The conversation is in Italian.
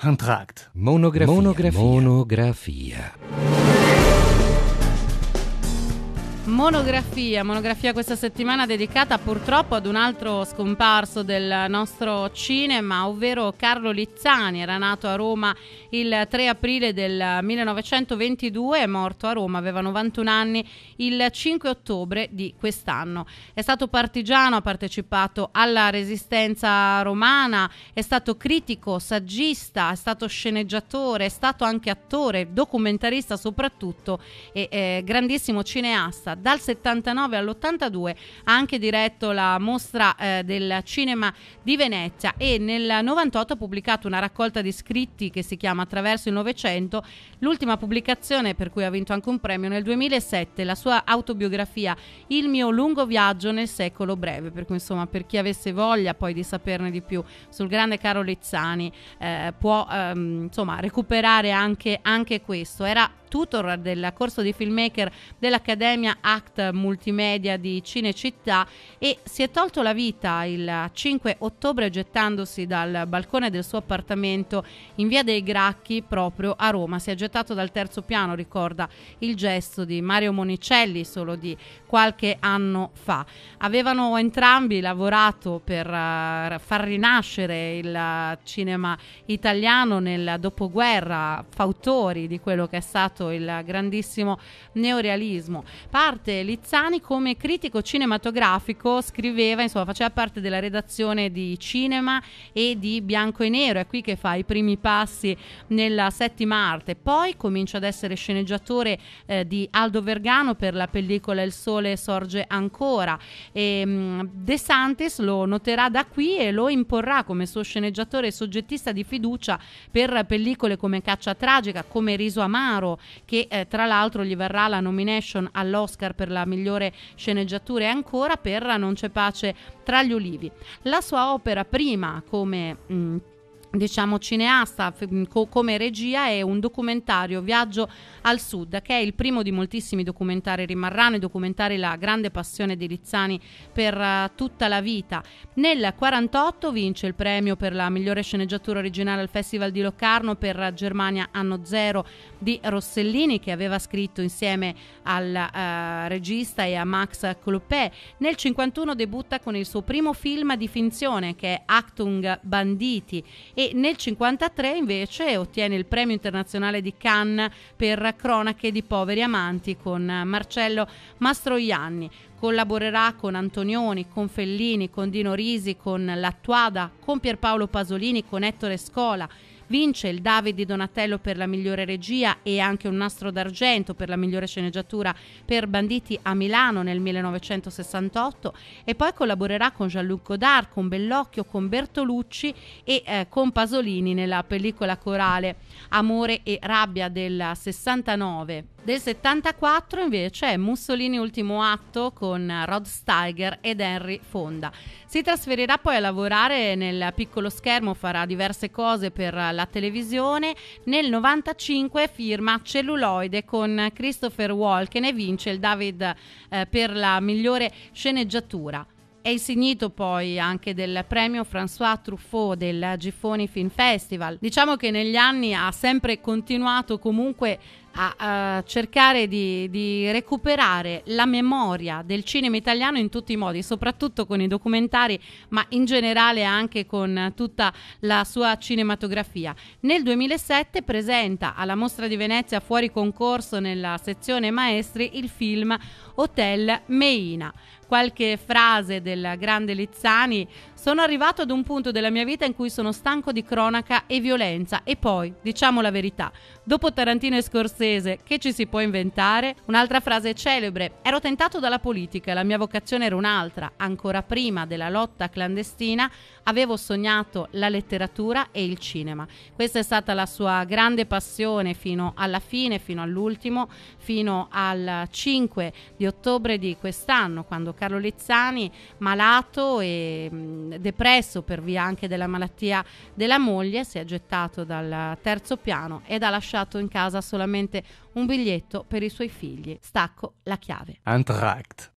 Antragt. Monografia. Monografia. Monografia. monografia, monografia questa settimana dedicata purtroppo ad un altro scomparso del nostro cinema, ovvero Carlo Lizzani, era nato a Roma il 3 aprile del 1922 è morto a Roma, aveva 91 anni il 5 ottobre di quest'anno. È stato partigiano, ha partecipato alla resistenza romana, è stato critico, saggista, è stato sceneggiatore, è stato anche attore, documentarista soprattutto e eh, grandissimo cineasta dal 79 all'82 ha anche diretto la mostra eh, del cinema di Venezia e nel 98 ha pubblicato una raccolta di scritti che si chiama Attraverso il Novecento, l'ultima pubblicazione per cui ha vinto anche un premio nel 2007, la sua autobiografia Il mio lungo viaggio nel secolo breve, per cui insomma per chi avesse voglia poi di saperne di più sul grande Caro Lizzani eh, può ehm, insomma recuperare anche, anche questo. Era tutor del corso di filmmaker dell'Accademia Act Multimedia di Cinecittà e si è tolto la vita il 5 ottobre gettandosi dal balcone del suo appartamento in via dei Gracchi proprio a Roma. Si è gettato dal terzo piano, ricorda il gesto di Mario Monicelli solo di qualche anno fa. Avevano entrambi lavorato per eh, far rinascere il cinema italiano nel dopoguerra, fautori di quello che è stato citato il grandissimo neorealismo. Parte Lizzani come critico cinematografico, scriveva, insomma, faceva parte della redazione di cinema e di bianco e nero, è qui che fa i primi passi nella settima arte. Poi comincia ad essere sceneggiatore eh, di Aldo Vergano per la pellicola Il sole sorge ancora e ehm, De Santis lo noterà da qui e lo imporrà come suo sceneggiatore e soggettista di fiducia per pellicole come Caccia Tragica, come Riso Amaro, che eh, tra l'altro gli verrà la nomination all'Oscar per la migliore sceneggiatura e ancora per Non c'è pace tra gli ulivi. La sua opera prima come... Mh, mm, diciamo cineasta co- come regia è un documentario Viaggio al Sud che è il primo di moltissimi documentari rimarranno i documentari la grande passione di Rizzani per uh, tutta la vita nel 1948 vince il premio per la migliore sceneggiatura originale al Festival di Locarno per Germania Anno Zero di Rossellini che aveva scritto insieme al uh, regista e a Max Clopé nel 1951 debutta con il suo primo film di finzione che è Actung Banditi e nel 1953 invece ottiene il premio internazionale di Cannes per Cronache di poveri amanti con Marcello Mastroianni. Collaborerà con Antonioni, con Fellini, con Dino Risi, con Lattuada, con Pierpaolo Pasolini, con Ettore Scola Vince il Davide Donatello per la migliore regia e anche un nastro d'argento per la migliore sceneggiatura per Banditi a Milano nel 1968 e poi collaborerà con Jean-Luc Godard, con Bellocchio, con Bertolucci e eh, con Pasolini nella pellicola corale Amore e rabbia del 69 del 74 invece è Mussolini ultimo atto con Rod Steiger ed Henry Fonda. Si trasferirà poi a lavorare nel piccolo schermo, farà diverse cose per la televisione. Nel 95 firma Celluloide con Christopher Walken e vince il David eh, per la migliore sceneggiatura. È insignito poi anche del premio François Truffaut del Giffoni Film Festival. Diciamo che negli anni ha sempre continuato comunque a, uh, cercare di, di, recuperare la memoria del cinema italiano in tutti i modi, soprattutto con i documentari, ma in generale anche con tutta la sua cinematografia. Nel 2007 presenta alla Mostra di Venezia fuori concorso nella sezione maestri il film Hotel Meina. Qualche frase del grande Lizzani sono arrivato ad un punto della mia vita in cui sono stanco di cronaca e violenza e poi, diciamo la verità, dopo Tarantino e Scorsese, che ci si può inventare? Un'altra frase celebre. Ero tentato dalla politica, la mia vocazione era un'altra. Ancora prima della lotta clandestina avevo sognato la letteratura e il cinema. Questa è stata la sua grande passione fino alla fine, fino all'ultimo, fino al 5 di ottobre di quest'anno, quando Carlo Lizzani, malato e mm, Mm, depresso per via anche della malattia della moglie, si è gettato dal terzo piano ed ha lasciato in casa solamente un biglietto per i suoi figli. Stacco la chiave. Antract.